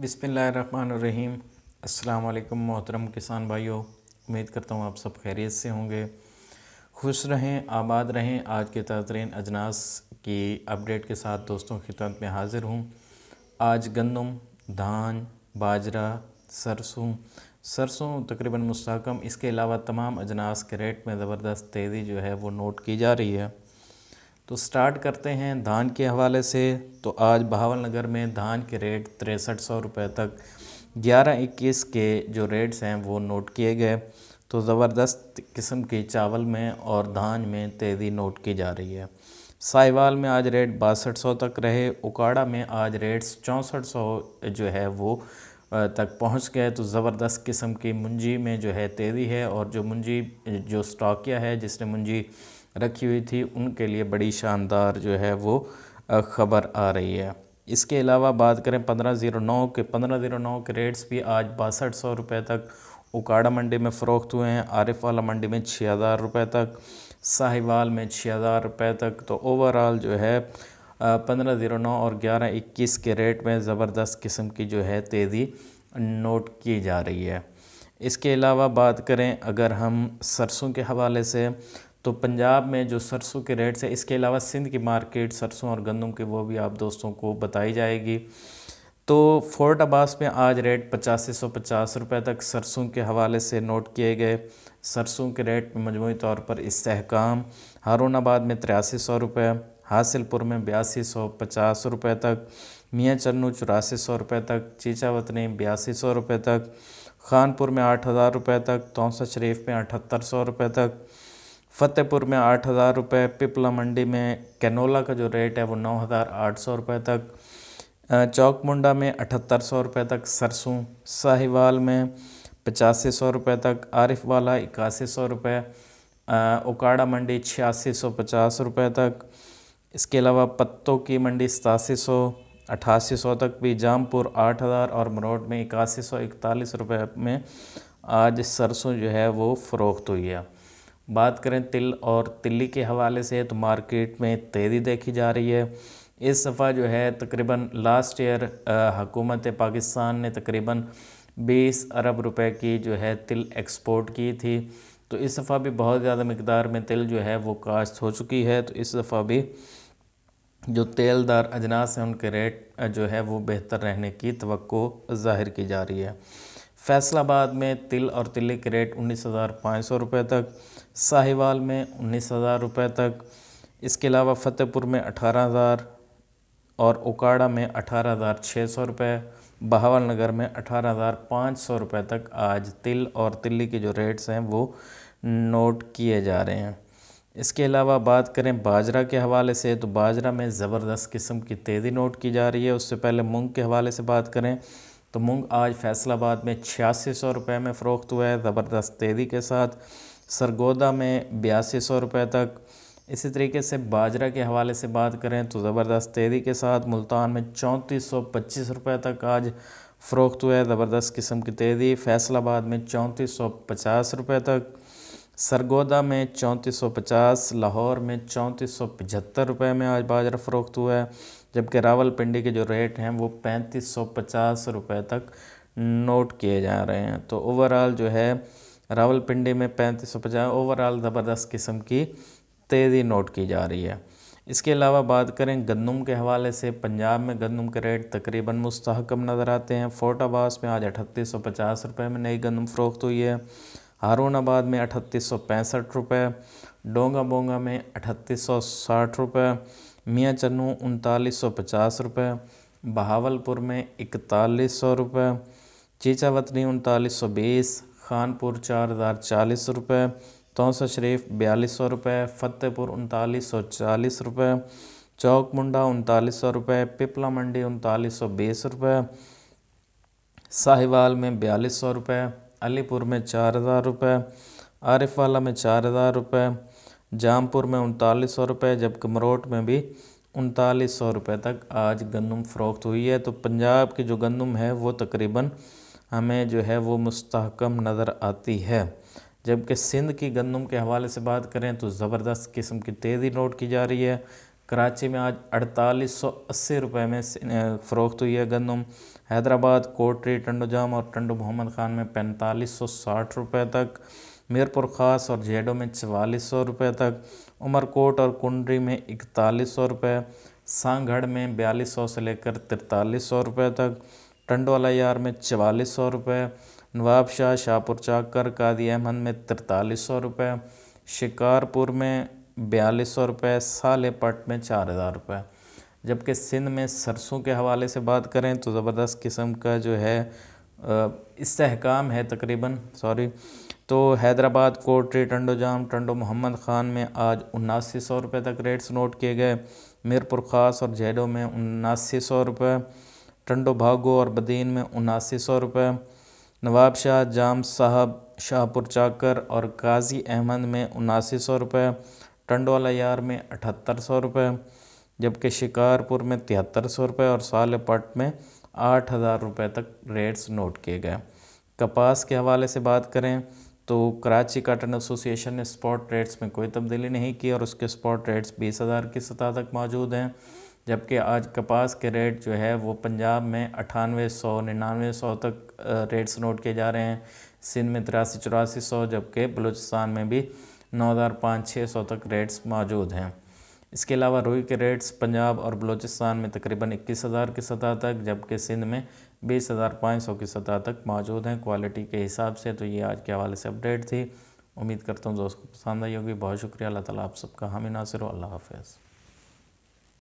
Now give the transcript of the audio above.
बिसमीम् अल्लाम मोहतरम किसान भाइयों उम्मीद करता हूँ आप सब खैरियत से होंगे खुश रहें आबाद रहें आज के ताज़रीन अजनास की अपडेट के साथ दोस्तों खिदमत में हाज़िर हूँ आज गंदम धान बाजरा सरसों सरसों तकरीबन मस्कम इसके अलावा तमाम अजनास के रेट में ज़बरदस्त तेज़ी जो है वो नोट की जा रही है तो स्टार्ट करते हैं धान के हवाले से तो आज नगर में धान के रेट तिरसठ सौ रुपये तक ग्यारह इक्कीस के जो रेट्स हैं वो नोट किए गए तो ज़बरदस्त किस्म के चावल में और धान में तेज़ी नोट की जा रही है साहिवाल में आज रेट बासठ सौ तक रहे उकाड़ा में आज रेट्स चौंसठ सौ जो है वो तक पहुंच गए तो ज़बरदस्त किस्म की मुंजी में जो है तेज़ी है और जो मुंजी जो स्टॉकिया है जिसने मुंजी रखी हुई थी उनके लिए बड़ी शानदार जो है वो ख़बर आ रही है इसके अलावा बात करें पंद्रह ज़ीरो नौ के पंद्रह ज़ीरो नौ के रेट्स भी आज बासठ सौ रुपये तक उकाड़ा मंडी में फ़रोख्त हुए हैं आरिफ वाला मंडी में छः हज़ार रुपये तक साहिवाल में छः हज़ार रुपये तक तो ओवरऑल जो है पंद्रह ज़ीरो नौ और ग्यारह इक्कीस के रेट में ज़बरदस्त किस्म की जो है तेज़ी नोट की जा रही है इसके अलावा बात करें अगर हम सरसों के हवाले से तो पंजाब में जो सरसों के रेट्स है इसके अलावा सिंध की मार्केट सरसों और गंदम के वो भी आप दोस्तों को बताई जाएगी तो फोर्ट अब्बास में आज रेट पचास से सौ पचास रुपये तक सरसों के हवाले से नोट किए गए सरसों के रेट में मजमू तौर पर इसकाम आबाद में तिरासी सौ रुपये हासिलपुर में बयासी सौ पचास रुपये तक मियाँ चन्नू चौरासी सौ रुपये तक चीचावतनी बयासी सौ रुपये तक खानपुर में आठ हज़ार रुपये तक तोसा शरीफ में अठहत्तर सौ रुपये तक फतेहपुर में आठ हज़ार रुपये पिपला मंडी में कैनोला का जो रेट है वो नौ हज़ार आठ सौ रुपये तक चौक मुंडा में अठहत्तर सौ रुपये तक सरसों साहिवाल में पचासी सौ रुपये तक आरिफ वाला इक्यासी सौ रुपये उकाड़ा मंडी छियासी सौ पचास रुपये तक इसके अलावा पत्तों की मंडी सतासी सौ अठासी सौ तक भी जामपुर आठ हज़ार और मरोड में इक्यासी सौ इकतालीस रुपये में आज सरसों जो है वो फ़रोख्त हुई है बात करें तिल और तिल्ली के हवाले से तो मार्केट में तेज़ी देखी जा रही है इस दफ़ा जो है तकरीबन लास्ट ईयर हकूमत पाकिस्तान ने तकरीबन 20 अरब रुपए की जो है तिल एक्सपोर्ट की थी तो इस दफ़ा भी बहुत ज़्यादा मकदार में तिल जो है वो काश्त हो चुकी है तो इस दफ़ा भी जो तेलदार अजनास हैं उनके रेट जो है वो बेहतर रहने की तो ज़ाहिर की जा रही है फैसलाबाद में तिल और तिल्ली के रेट उन्नीस हज़ार पाँच सौ रुपये तक साहिवाल में उन्नीस हज़ार रुपये तक इसके अलावा फ़तेहपुर में अठारह हज़ार और ओकाड़ा में अठारह हज़ार छः सौ रुपये बहावल नगर में अठारह हज़ार पाँच सौ रुपये तक आज तिल और तिल्ली के जो रेट्स हैं वो नोट किए जा रहे हैं इसके अलावा बात करें बाजरा के हवाले से तो बाजरा में ज़बरदस्त किस्म की तेज़ी नोट की जा रही है उससे पहले मूंग के हवाले से बात करें तो मूंग आज फैसलाबाद में छियासी सौ रुपये में फ़रोख्त हुआ है ज़बरदस्त तेज़ी के साथ सरगोदा में बयासी सौ रुपये तक इसी तरीके से बाजरा के हवाले से बात करें तो ज़बरदस्त तेज़ी के साथ मुल्तान में चौंतीस सौ पच्चीस रुपये तक आज फ़रोख्त हुआ है ज़बरदस्त किस्म की तेज़ी फैसलाबाद में चौंतीस सौ पचास रुपये तक सरगोदा में चौंतीस सौ पचास लाहौर में चौंतीस सौ पचहत्तर रुपये में आज बाजरा फ़रोख्त हुआ है जबकि रावलपिंडी के जो रेट हैं वो पैंतीस सौ पचास रुपये तक नोट किए जा रहे हैं तो ओवरऑल जो है रावलपिंडी में पैंतीस सौ पचास ओवरऑल ज़बरदस्त किस्म की तेज़ी नोट की जा रही है इसके अलावा बात करें गंदम के हवाले से पंजाब में गंदम के रेट तकरीबन मुस्तकम नज़र आते हैं फोर्ट में आज अठतीस सौ पचास रुपये में नई गंदम फ़रोख्त हुई है हारून आबाद में अठतीस सौ पैंसठ रुपये डोंगा बोंगा में अठतीस सौ साठ रुपये मियाँ चन्नू उनतालीस सौ पचास रुपये बहावलपुर में इकतालीस सौ रुपये चीचावतनी उनतालीस सौ बीस खानपुर चार हज़ार चालीस रुपये तोसा शरीफ बयालीस सौ रुपये फ़तेहपुर उनतालीस सौ चालीस रुपये चौक मुंडा उनतालीस सौ रुपये पिपला मंडी उनतालीस सौ बीस रुपये साहिवाल में बयालीस सौ रुपये अलीपुर में चार हज़ार रुपये आरिफवाला में चार हज़ार रुपये जामपुर में उनतालीस सौ रुपये जबकि मरोट में भी उनतालीस सौ रुपये तक आज गंदम फ़रोख्त हुई है तो पंजाब की जो गंदम है वो तकरीबन हमें जो है वो मुस्तकम नज़र आती है जबकि सिंध की गंदम के हवाले से बात करें तो ज़बरदस्त किस्म की तेज़ी नोट की जा रही है कराची में आज अड़तालीस सौ अस्सी रुपये में फ़रोख्त हुई है गंदम हैदराबाद कोटरी टंडोजाम जाम और टंडो मोहम्मद खान में पैंतालीस सौ साठ रुपये तक मीरपुर ख़ास और जेडो में चवालीस सौ रुपये तक उमरकोट और कुंडी में इकतालीस सौ रुपये सांगढ़ में बयालीस सौ से लेकर तिरतालीस सौ रुपये तक टंडोला यार में चवालीस सौ रुपये नवाबशाह शाहपुर चाकर कादी अहमद में तिरतालीस सौ रुपये शिकारपुर में बयालीस सौ रुपये सालेपट में चार हज़ार रुपये जबकि सिंध में सरसों के हवाले से बात करें तो ज़बरदस्त किस्म का जो है इस्तेकाम है तकरीबन सॉरी तो हैदराबाद कोटरी टंडो जाम टंडो मोहम्मद ख़ान में आज उन्नासी सौ रुपये तक रेट्स नोट किए गए मीरपुर ख़ास और जेडो में उनासी सौ रुपये टंडो भागो और बदीन में उन्नासी सौ रुपये नवाब शाह जाम साहब शाहपुर चाकर और काजी अहमद में उनासी सौ रुपये टंडो यार में अठहत्तर सौ रुपये जबकि शिकारपुर में तिहत्तर सौ रुपये और सालपट में आठ हज़ार रुपये तक रेट्स नोट किए गए कपास के हवाले से बात करें तो कराची काटन एसोसिएशन ने स्पॉट रेट्स में कोई तब्दीली नहीं की और उसके स्पॉट रेट्स बीस हज़ार की सतह तक मौजूद हैं जबकि आज कपास के रेट जो है वो पंजाब में अठानवे सौ निन्यानवे सौ तक रेट्स नोट किए जा रहे हैं सिंध में तिरासी चौरासी सौ जबकि बलूचिस्तान में भी नौ हज़ार पाँच छः सौ तक रेट्स मौजूद हैं इसके अलावा रुई के रेट्स पंजाब और बलूचिस्तान में तकरीबन इक्कीस हज़ार की सतह तक जबकि सिंध में बीस हज़ार पाँच सौ की सतह तक मौजूद हैं क्वालिटी के हिसाब से तो ये आज के हवाले से अपडेट थी उम्मीद करता हूँ दोस्तों पसंद आई होगी बहुत शुक्रिया अल्लाह ताला आप सबका हामी नासिर अल्लाह हाफ़